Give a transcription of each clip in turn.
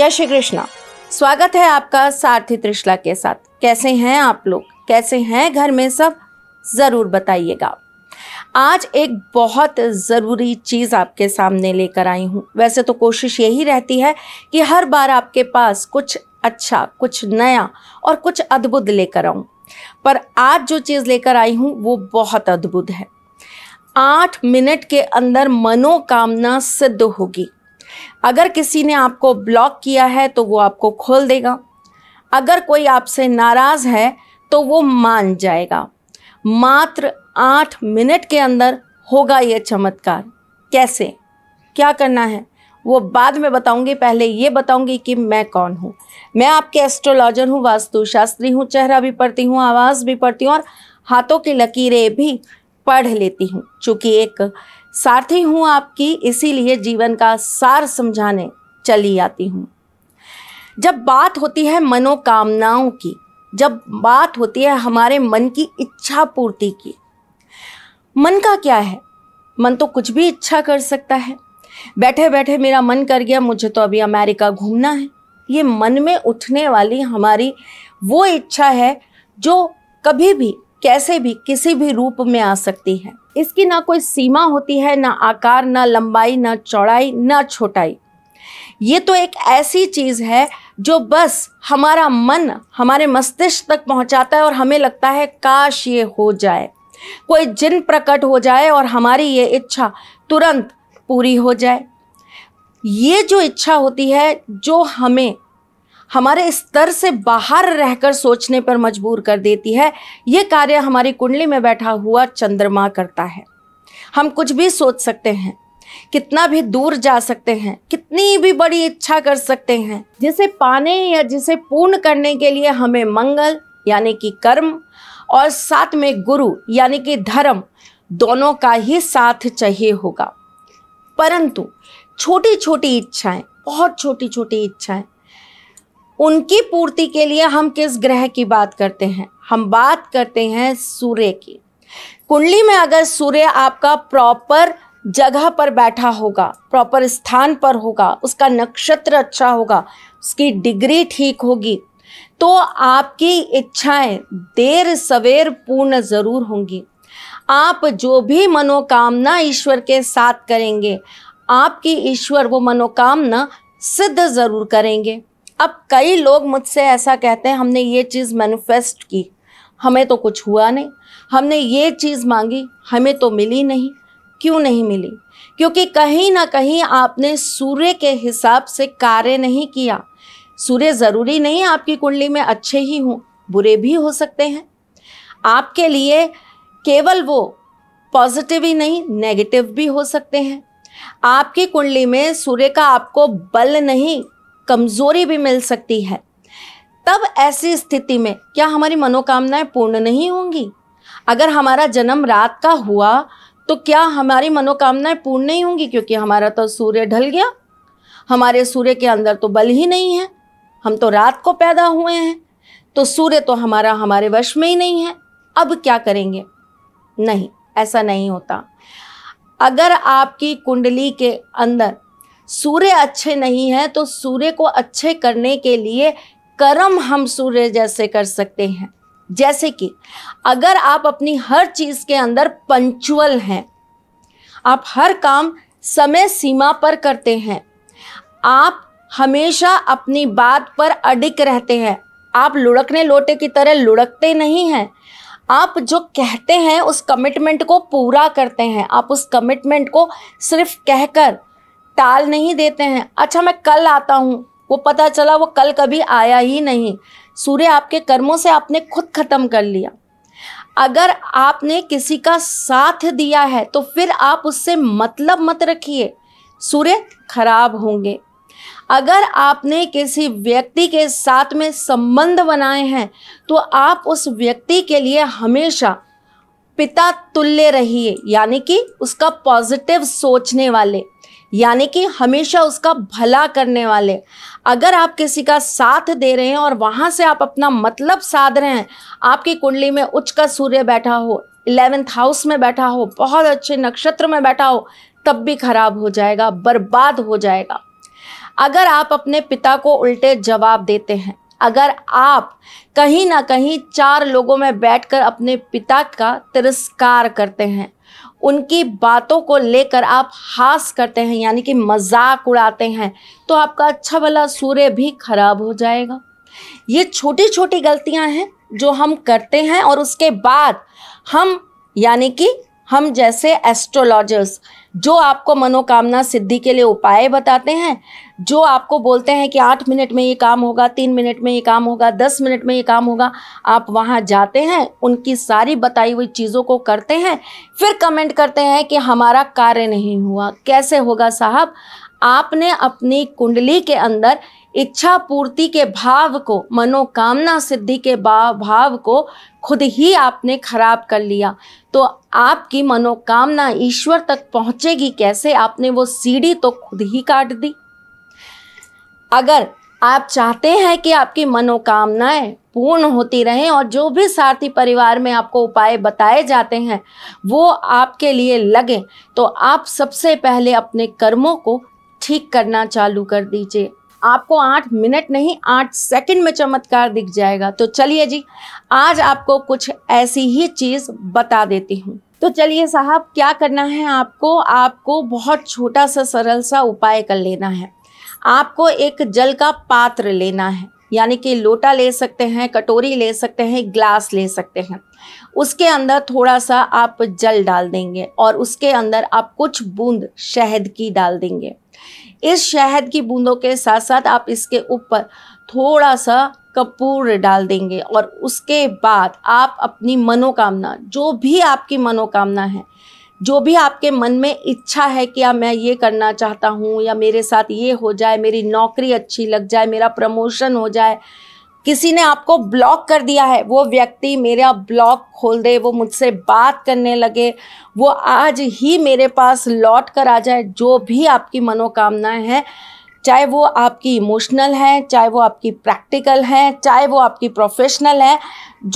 जय श्री कृष्णा स्वागत है आपका सारथी त्रिशला के साथ कैसे हैं आप लोग कैसे हैं घर में सब ज़रूर बताइएगा आज एक बहुत ज़रूरी चीज़ आपके सामने लेकर आई हूँ वैसे तो कोशिश यही रहती है कि हर बार आपके पास कुछ अच्छा कुछ नया और कुछ अद्भुत लेकर आऊँ पर आज जो चीज़ लेकर आई हूँ वो बहुत अद्भुत है आठ मिनट के अंदर मनोकामना सिद्ध होगी अगर किसी ने आपको ब्लॉक किया है तो वो आपको खोल देगा अगर कोई आपसे नाराज़ है तो वो मान जाएगा मात्र आठ मिनट के अंदर होगा ये चमत्कार कैसे क्या करना है वो बाद में बताऊंगी पहले ये बताऊंगी कि मैं कौन हूँ मैं आपके एस्ट्रोलॉजर हूँ वास्तुशास्त्री हूँ चेहरा भी पढ़ती हूँ आवाज़ भी पढ़ती हूँ और हाथों की लकीरें भी पढ़ लेती हूँ चूँकि एक सारथी हूँ आपकी इसीलिए जीवन का सार समझाने चली आती हूँ जब बात होती है मनोकामनाओं की जब बात होती है हमारे मन की इच्छा पूर्ति की मन का क्या है मन तो कुछ भी इच्छा कर सकता है बैठे बैठे मेरा मन कर गया मुझे तो अभी अमेरिका घूमना है ये मन में उठने वाली हमारी वो इच्छा है जो कभी भी कैसे भी किसी भी रूप में आ सकती है इसकी ना कोई सीमा होती है ना आकार ना लंबाई ना चौड़ाई ना छोटाई ये तो एक ऐसी चीज़ है जो बस हमारा मन हमारे मस्तिष्क तक पहुंचाता है और हमें लगता है काश ये हो जाए कोई जिन प्रकट हो जाए और हमारी ये इच्छा तुरंत पूरी हो जाए ये जो इच्छा होती है जो हमें हमारे स्तर से बाहर रहकर सोचने पर मजबूर कर देती है ये कार्य हमारी कुंडली में बैठा हुआ चंद्रमा करता है हम कुछ भी सोच सकते हैं कितना भी दूर जा सकते हैं कितनी भी बड़ी इच्छा कर सकते हैं जिसे पाने या जिसे पूर्ण करने के लिए हमें मंगल यानी कि कर्म और साथ में गुरु यानी कि धर्म दोनों का ही साथ चाहिए होगा परंतु छोटी छोटी इच्छाएं बहुत छोटी छोटी इच्छाएं उनकी पूर्ति के लिए हम किस ग्रह की बात करते हैं हम बात करते हैं सूर्य की कुंडली में अगर सूर्य आपका प्रॉपर जगह पर बैठा होगा प्रॉपर स्थान पर होगा उसका नक्षत्र अच्छा होगा उसकी डिग्री ठीक होगी तो आपकी इच्छाएं देर सवेर पूर्ण ज़रूर होंगी आप जो भी मनोकामना ईश्वर के साथ करेंगे आपकी ईश्वर वो मनोकामना सिद्ध ज़रूर करेंगे अब कई लोग मुझसे ऐसा कहते हैं हमने ये चीज़ मैनिफेस्ट की हमें तो कुछ हुआ नहीं हमने ये चीज़ मांगी हमें तो मिली नहीं क्यों नहीं मिली क्योंकि कहीं ना कहीं आपने सूर्य के हिसाब से कार्य नहीं किया सूर्य ज़रूरी नहीं आपकी कुंडली में अच्छे ही हों बुरे भी हो सकते हैं आपके लिए केवल वो पॉजिटिव ही नहीं नेगेटिव भी हो सकते हैं आपकी कुंडली में सूर्य का आपको बल नहीं कमज़ोरी भी मिल सकती है तब ऐसी स्थिति में क्या हमारी मनोकामनाएं पूर्ण नहीं होंगी अगर हमारा जन्म रात का हुआ तो क्या हमारी मनोकामनाएं पूर्ण नहीं होंगी क्योंकि हमारा तो सूर्य ढल गया हमारे सूर्य के अंदर तो बल ही नहीं है हम तो रात को पैदा हुए हैं तो सूर्य तो हमारा हमारे वश में ही नहीं है अब क्या करेंगे नहीं ऐसा नहीं होता अगर आपकी कुंडली के अंदर सूर्य अच्छे नहीं हैं तो सूर्य को अच्छे करने के लिए कर्म हम सूर्य जैसे कर सकते हैं जैसे कि अगर आप अपनी हर चीज़ के अंदर पंचुअल हैं आप हर काम समय सीमा पर करते हैं आप हमेशा अपनी बात पर अडिक रहते हैं आप लुढ़कने लोटे की तरह लुढ़कते नहीं हैं आप जो कहते हैं उस कमिटमेंट को पूरा करते हैं आप उस कमिटमेंट को सिर्फ कहकर टाल नहीं देते हैं अच्छा मैं कल आता हूँ वो पता चला वो कल कभी आया ही नहीं सूर्य आपके कर्मों से आपने खुद खत्म कर लिया अगर आपने किसी का साथ दिया है तो फिर आप उससे मतलब मत रखिए सूर्य खराब होंगे अगर आपने किसी व्यक्ति के साथ में संबंध बनाए हैं तो आप उस व्यक्ति के लिए हमेशा पिता तुल्य रहिए यानी कि उसका पॉजिटिव सोचने वाले यानी कि हमेशा उसका भला करने वाले अगर आप किसी का साथ दे रहे हैं और वहाँ से आप अपना मतलब साध रहे हैं आपकी कुंडली में उच्च का सूर्य बैठा हो इलेवेंथ हाउस में बैठा हो बहुत अच्छे नक्षत्र में बैठा हो तब भी खराब हो जाएगा बर्बाद हो जाएगा अगर आप अपने पिता को उल्टे जवाब देते हैं अगर आप कहीं ना कहीं चार लोगों में बैठकर अपने पिता का तिरस्कार करते हैं उनकी बातों को लेकर आप हास करते हैं यानी कि मजाक उड़ाते हैं तो आपका अच्छा वाला सूर्य भी खराब हो जाएगा ये छोटी छोटी गलतियां हैं जो हम करते हैं और उसके बाद हम यानी कि हम जैसे एस्ट्रोलॉजर्स जो आपको मनोकामना सिद्धि के लिए उपाय बताते हैं जो आपको बोलते हैं कि आठ मिनट में ये काम होगा तीन मिनट में ये काम होगा दस मिनट में ये काम होगा आप वहाँ जाते हैं उनकी सारी बताई हुई चीज़ों को करते हैं फिर कमेंट करते हैं कि हमारा कार्य नहीं हुआ कैसे होगा साहब आपने अपनी कुंडली के अंदर इच्छा पूर्ति के भाव को मनोकामना सिद्धि के भाव को खुद ही आपने खराब कर लिया तो आपकी मनोकामना ईश्वर तक पहुँच पहुंचेगी कैसे आपने वो सीढ़ी तो खुद ही काट दी अगर आप चाहते हैं कि आपकी मनोकामनाएं पूर्ण होती रहें और जो भी सारथी परिवार में आपको उपाय बताए जाते हैं वो आपके लिए लगे तो आप सबसे पहले अपने कर्मों को ठीक करना चालू कर दीजिए आपको आठ मिनट नहीं आठ सेकंड में चमत्कार दिख जाएगा तो चलिए जी आज आपको कुछ ऐसी ही चीज़ बता देती हूँ तो चलिए साहब क्या करना है आपको आपको बहुत छोटा सा सरल सा उपाय कर लेना है आपको एक जल का पात्र लेना है यानी कि लोटा ले सकते हैं कटोरी ले सकते हैं ग्लास ले सकते हैं उसके अंदर थोड़ा सा आप जल डाल देंगे और उसके अंदर आप कुछ बूंद शहद की डाल देंगे इस शहद की बूंदों के साथ साथ आप इसके ऊपर थोड़ा सा कपूर डाल देंगे और उसके बाद आप अपनी मनोकामना जो भी आपकी मनोकामना है जो भी आपके मन में इच्छा है कि या मैं ये करना चाहता हूँ या मेरे साथ ये हो जाए मेरी नौकरी अच्छी लग जाए मेरा प्रमोशन हो जाए किसी ने आपको ब्लॉक कर दिया है वो व्यक्ति मेरा ब्लॉक खोल दे वो मुझसे बात करने लगे वो आज ही मेरे पास लौट कर आ जाए जो भी आपकी मनोकामनाएँ हैं चाहे वो आपकी इमोशनल हैं चाहे वो आपकी प्रैक्टिकल हैं चाहे वो आपकी प्रोफेशनल है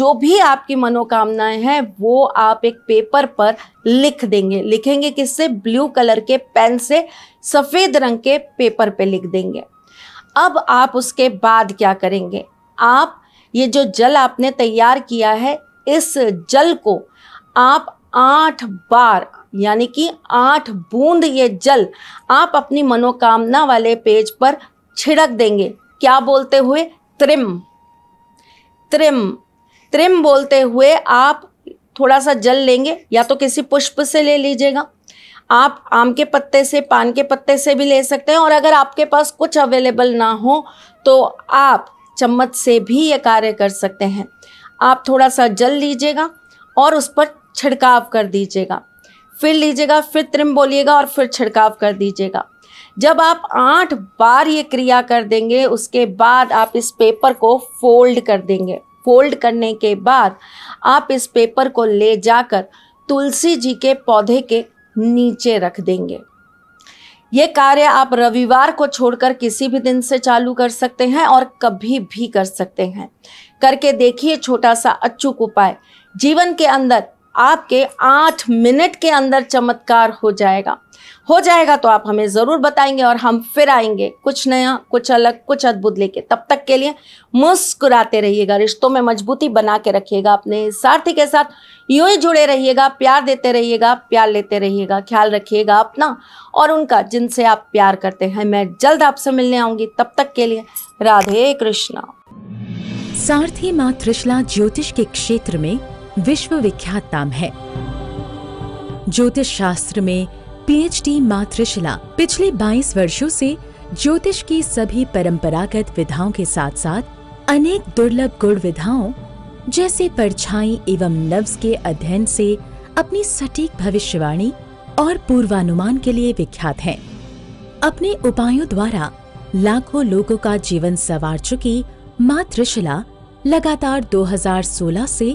जो भी आपकी मनोकामनाएं हैं वो आप एक पेपर पर लिख देंगे लिखेंगे किससे ब्लू कलर के पेन से सफ़ेद रंग के पेपर पे लिख देंगे अब आप उसके बाद क्या करेंगे आप ये जो जल आपने तैयार किया है इस जल को आप आठ बार यानी कि आठ बूंद ये जल आप अपनी मनोकामना वाले पेज पर छिड़क देंगे क्या बोलते हुए त्रिम त्रिम त्रिम बोलते हुए आप थोड़ा सा जल लेंगे या तो किसी पुष्प से ले लीजिएगा आप आम के पत्ते से पान के पत्ते से भी ले सकते हैं और अगर आपके पास कुछ अवेलेबल ना हो तो आप चम्मच से भी ये कार्य कर सकते हैं आप थोड़ा सा जल लीजिएगा और उस पर छिड़काव कर दीजिएगा फिर लीजिएगा फिर त्रिम बोलिएगा और फिर छिड़काव कर दीजिएगा जब आप आठ बार ये क्रिया कर देंगे उसके बाद आप इस पेपर को फोल्ड कर देंगे फोल्ड करने के बाद आप इस पेपर को ले जाकर तुलसी जी के पौधे के नीचे रख देंगे ये कार्य आप रविवार को छोड़कर किसी भी दिन से चालू कर सकते हैं और कभी भी कर सकते हैं करके देखिए छोटा सा अचूक उपाय जीवन के अंदर आपके आठ मिनट के अंदर चमत्कार हो जाएगा हो जाएगा तो आप हमें ज़रूर बताएंगे और हम फिर आएंगे कुछ नया कुछ अलग कुछ अद्भुत लेके तब तक के लिए मुस्कुराते रहिएगा रिश्तों में मजबूती बना के रखिएगा अपने सारथी के साथ यूं ही जुड़े रहिएगा प्यार देते रहिएगा प्यार लेते रहिएगा ख्याल रखिएगा अपना और उनका जिनसे आप प्यार करते हैं मैं जल्द आपसे मिलने आऊँगी तब तक के लिए राधे कृष्णा सारथी माँ त्रिशला ज्योतिष के क्षेत्र में विश्व विख्यात नाम है ज्योतिष शास्त्र में पीएचडी मातृशिला पिछले 22 वर्षों से ज्योतिष की सभी परंपरागत विधाओं के साथ साथ अनेक दुर्लभ गुण विधाओं जैसे परछाई एवं नव्स के अध्ययन से अपनी सटीक भविष्यवाणी और पूर्वानुमान के लिए विख्यात हैं। अपने उपायों द्वारा लाखों लोगों का जीवन संवार चुकी मातृशिला लगातार 2016 से